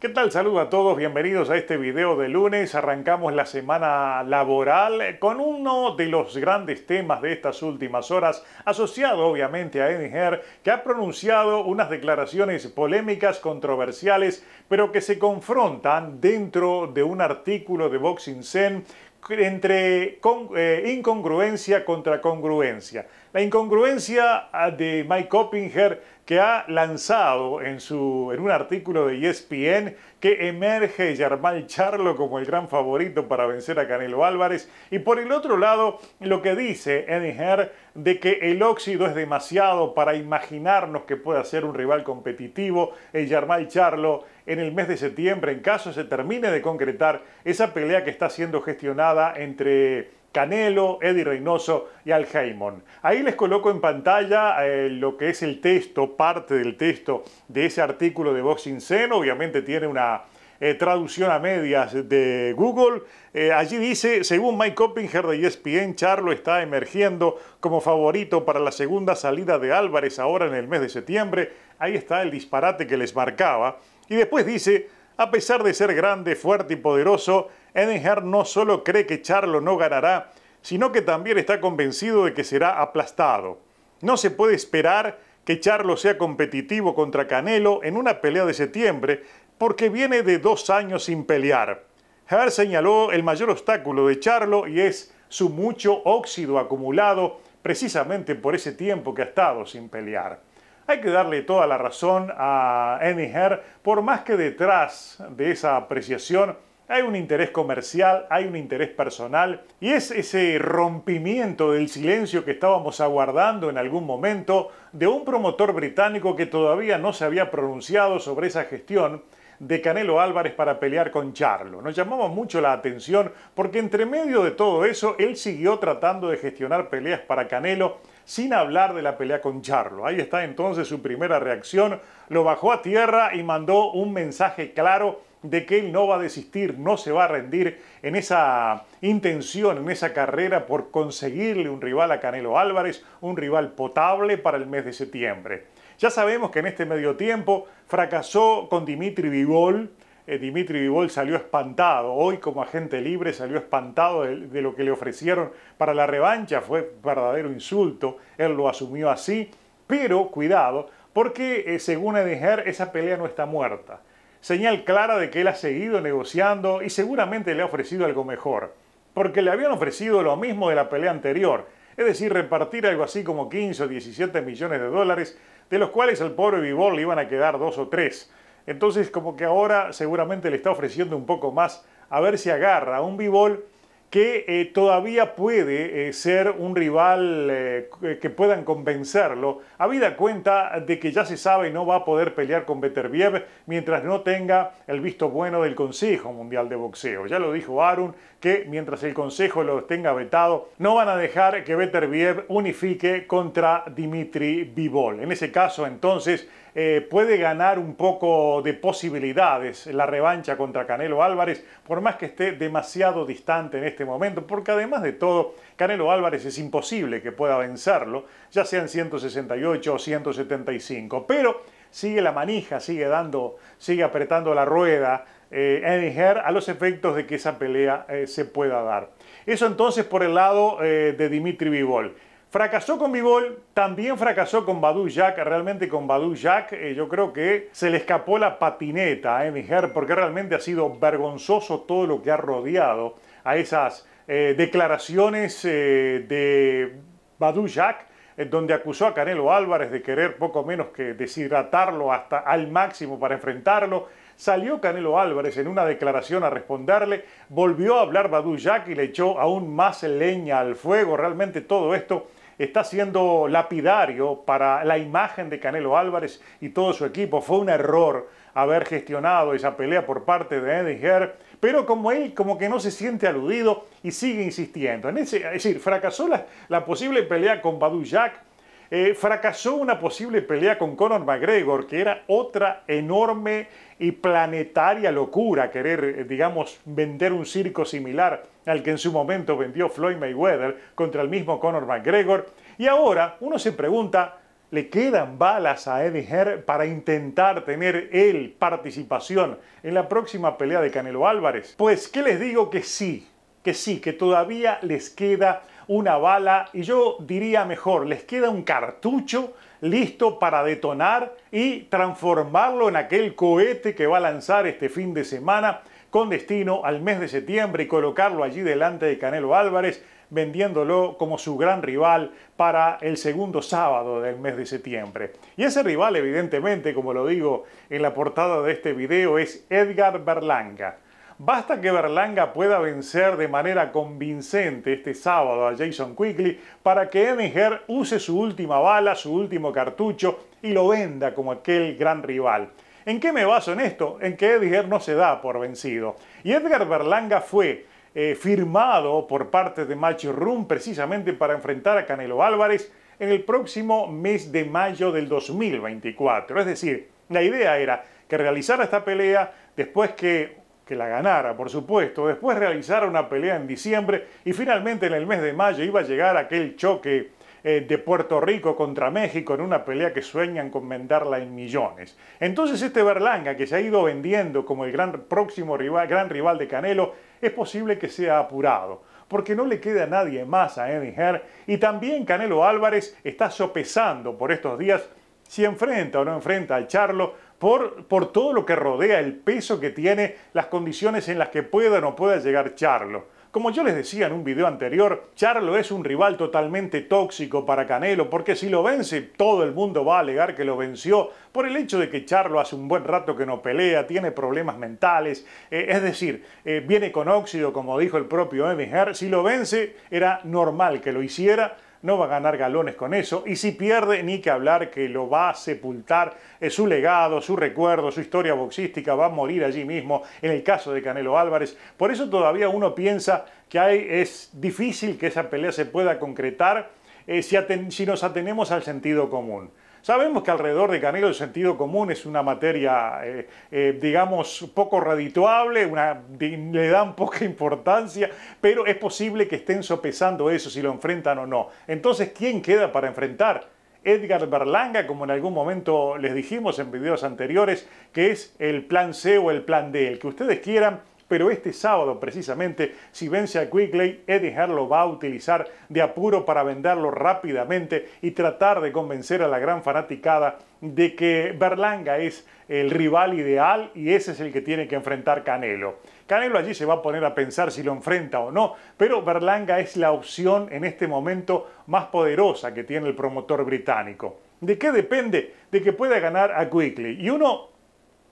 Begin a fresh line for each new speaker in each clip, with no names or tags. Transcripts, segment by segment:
¿Qué tal? Saludos a todos, bienvenidos a este video de lunes. Arrancamos la semana laboral con uno de los grandes temas de estas últimas horas, asociado obviamente a Enger, que ha pronunciado unas declaraciones polémicas, controversiales, pero que se confrontan dentro de un artículo de Boxing Zen entre eh, incongruencia contra congruencia. La incongruencia ah, de Mike Oppinger que ha lanzado en, su, en un artículo de ESPN que emerge Yarmal Charlo como el gran favorito para vencer a Canelo Álvarez. Y por el otro lado, lo que dice Eddie Herr de que el óxido es demasiado para imaginarnos que pueda ser un rival competitivo. El Yarmal Charlo en el mes de septiembre, en caso se termine de concretar esa pelea que está siendo gestionada entre Canelo, Eddie Reynoso y Al Ahí les coloco en pantalla eh, lo que es el texto, parte del texto de ese artículo de Boxing Zen. Obviamente tiene una eh, traducción a medias de Google. Eh, allí dice, según Mike Coppinger de ESPN, Charlo está emergiendo como favorito para la segunda salida de Álvarez ahora en el mes de septiembre. Ahí está el disparate que les marcaba. Y después dice, a pesar de ser grande, fuerte y poderoso, Edenhard no solo cree que Charlo no ganará, sino que también está convencido de que será aplastado. No se puede esperar que Charlo sea competitivo contra Canelo en una pelea de septiembre, porque viene de dos años sin pelear. Hart señaló el mayor obstáculo de Charlo y es su mucho óxido acumulado precisamente por ese tiempo que ha estado sin pelear. Hay que darle toda la razón a Annie por más que detrás de esa apreciación hay un interés comercial, hay un interés personal, y es ese rompimiento del silencio que estábamos aguardando en algún momento de un promotor británico que todavía no se había pronunciado sobre esa gestión de Canelo Álvarez para pelear con Charlo. Nos llamaba mucho la atención porque entre medio de todo eso, él siguió tratando de gestionar peleas para Canelo sin hablar de la pelea con Charlo. Ahí está entonces su primera reacción, lo bajó a tierra y mandó un mensaje claro de que él no va a desistir, no se va a rendir en esa intención, en esa carrera por conseguirle un rival a Canelo Álvarez, un rival potable para el mes de septiembre. Ya sabemos que en este medio tiempo fracasó con Dimitri Vivol, eh, Dimitri Vivol salió espantado, hoy como agente libre salió espantado de, lo que le ofrecieron para la revancha, fue verdadero insulto, él lo asumió así, pero cuidado, porque eh, según Edinger esa pelea no está muerta. Señal clara de que él ha seguido negociando y seguramente le ha ofrecido algo mejor, porque le habían ofrecido lo mismo de la pelea anterior, es decir, repartir algo así como 15 o 17 millones de dólares, de los cuales al pobre Vivol le iban a quedar dos o tres. Entonces como que ahora seguramente le está ofreciendo un poco más a ver si agarra a un Bivol que eh, todavía puede eh, ser un rival eh, que puedan convencerlo, habida cuenta de que ya se sabe y no va a poder pelear con Beterbiev mientras no tenga el visto bueno del Consejo Mundial de Boxeo. Ya lo dijo Arun, que mientras el Consejo lo tenga vetado, no van a dejar que Beterbiev unifique contra Dimitri Bivol. En ese caso, entonces, eh, puede ganar un poco de posibilidades la revancha contra Canelo Álvarez, por más que esté demasiado distante en este momento, porque además de todo, Canelo Álvarez es imposible que pueda vencerlo, ya sean 168 o 175, pero sigue la manija, sigue dando, sigue apretando la rueda eh, a los efectos de que esa pelea eh, se pueda dar. Eso entonces por el lado eh, de Dimitri Vivol. Fracasó con Vivol, también fracasó con Badu Jack, realmente con Badu Jack eh, yo creo que se le escapó la patineta, eh, Mijer, porque realmente ha sido vergonzoso todo lo que ha rodeado a esas eh, declaraciones eh, de Badu Jack, donde acusó a Canelo Álvarez de querer poco menos que deshidratarlo hasta al máximo para enfrentarlo. Salió Canelo Álvarez en una declaración a responderle, volvió a hablar Badu Jack y le echó aún más leña al fuego. Realmente todo esto está siendo lapidario para la imagen de Canelo Álvarez y todo su equipo. Fue un error haber gestionado esa pelea por parte de Eddie Herr, pero como él como que no se siente aludido y sigue insistiendo. En ese, es decir, fracasó la, posible pelea con Badu Jack, eh, fracasó una posible pelea con Conor McGregor, que era otra enorme y planetaria locura querer, eh, digamos, vender un circo similar al que en su momento vendió Floyd Mayweather contra el mismo Conor McGregor. Y ahora uno se pregunta, ¿le quedan balas a Eddie Herr para intentar tener él participación en la próxima pelea de Canelo Álvarez? Pues, que les digo que sí? Que sí, que todavía les queda una bala y yo diría mejor, les queda un cartucho listo para detonar y transformarlo en aquel cohete que va a lanzar este fin de semana con destino al mes de septiembre y colocarlo allí delante de Canelo Álvarez vendiéndolo como su gran rival para el segundo sábado del mes de septiembre. Y ese rival, evidentemente, como lo digo en la portada de este video, es Edgar Berlanga Basta que Berlanga pueda vencer de manera convincente este sábado a Jason Quigley para que Edgar use su última bala, su último cartucho y lo venda como aquel gran rival. ¿En qué me baso en esto? En que Edgar no se da por vencido. Y Edgar Berlanga fue eh, firmado por parte de Macho Room precisamente para enfrentar a Canelo Álvarez en el próximo mes de mayo del 2024. Es decir, la idea era que realizara esta pelea después que que la ganara, por supuesto, después realizara una pelea en diciembre y finalmente en el mes de mayo iba a llegar aquel choque eh, de Puerto Rico contra México en una pelea que sueñan con venderla en millones. Entonces este Berlanga que se ha ido vendiendo como el gran próximo rival, gran rival de Canelo, es posible que sea apurado porque no le queda nadie más a Eddie Herr y también Canelo Álvarez está sopesando por estos días si enfrenta o no enfrenta al Charlo por, todo lo que rodea, el peso que tiene, las condiciones en las que pueda o no pueda llegar Charlo. Como yo les decía en un video anterior, Charlo es un rival totalmente tóxico para Canelo, porque si lo vence, todo el mundo va a alegar que lo venció por el hecho de que Charlo hace un buen rato que no pelea, tiene problemas mentales, eh, es decir, eh, viene con óxido, como dijo el propio Herr. Si lo vence, era normal que lo hiciera no va a ganar galones con eso, y si pierde, ni que hablar que lo va a sepultar Es eh, su legado, su recuerdo, su historia boxística, va a morir allí mismo, en el caso de Canelo Álvarez. Por eso todavía uno piensa que es difícil que esa pelea se pueda concretar eh, si nos atenemos al sentido común. Sabemos que alrededor de Canelo el sentido común es una materia, eh, eh, digamos, poco redituable, le dan poca importancia, pero es posible que estén sopesando eso, si lo enfrentan o no. Entonces, ¿quién queda para enfrentar? Edgar Berlanga, como en algún momento les dijimos en videos anteriores, que es el plan C o el plan D, el que ustedes quieran, pero este sábado precisamente, si vence a Quigley, Eddie Harlow lo va a utilizar de apuro para venderlo rápidamente y tratar de convencer a la gran fanaticada de que Berlanga es el rival ideal y ese es el que tiene que enfrentar Canelo. Canelo allí se va a poner a pensar si lo enfrenta o no, pero Berlanga es la opción en este momento más poderosa que tiene el promotor británico. ¿De qué depende? De que pueda ganar a Quigley. Y uno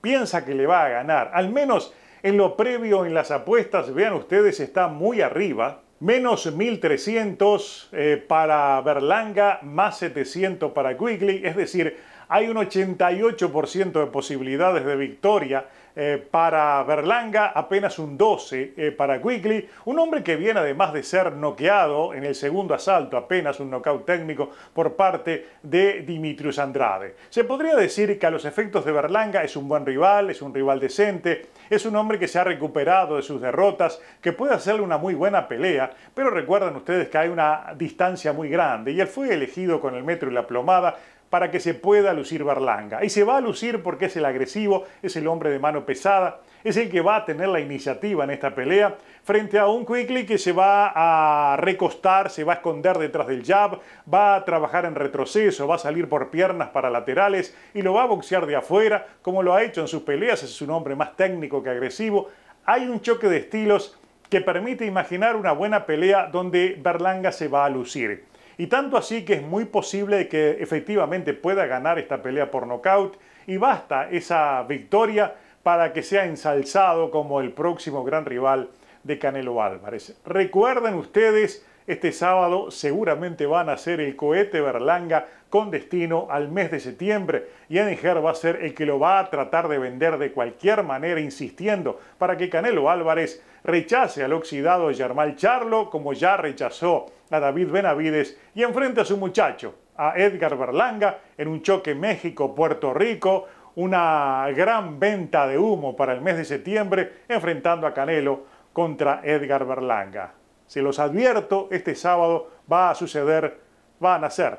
piensa que le va a ganar, al menos en lo previo, en las apuestas, vean ustedes, está muy arriba. Menos 1.300 eh, para Berlanga, más 700 para Quigley. Es decir, hay un 88% de posibilidades de victoria eh, para Berlanga, apenas un 12 eh, para Quigley. Un hombre que viene además de ser noqueado en el segundo asalto, apenas un nocaut técnico por parte de Dimitrius Andrade. Se podría decir que a los efectos de Berlanga es un buen rival, es un rival decente, es un hombre que se ha recuperado de sus derrotas, que puede hacerle una muy buena pelea, pero recuerden ustedes que hay una distancia muy grande y él fue elegido con el metro y la plomada para que se pueda lucir Berlanga. Y se va a lucir porque es el agresivo, es el hombre de mano pesada, es el que va a tener la iniciativa en esta pelea frente a un Quickly que se va a recostar, se va a esconder detrás del jab, va a trabajar en retroceso, va a salir por piernas para laterales y lo va a boxear de afuera, como lo ha hecho en sus peleas, es un hombre más técnico que agresivo. Hay un choque de estilos que permite imaginar una buena pelea donde Berlanga se va a lucir. Y tanto así que es muy posible que efectivamente pueda ganar esta pelea por nocaut y basta esa victoria para que sea ensalzado como el próximo gran rival de Canelo Álvarez. Recuerden ustedes este sábado seguramente van a ser el cohete Berlanga con destino al mes de septiembre y Edinger va a ser el que lo va a tratar de vender de cualquier manera insistiendo para que Canelo Álvarez rechace al oxidado Germán Charlo como ya rechazó a David Benavides y enfrenta a su muchacho, a Edgar Berlanga, en un choque México-Puerto Rico, una gran venta de humo para el mes de septiembre enfrentando a Canelo contra Edgar Berlanga. Se los advierto, este sábado va a suceder, va a nacer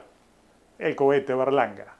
el cohete Berlanga.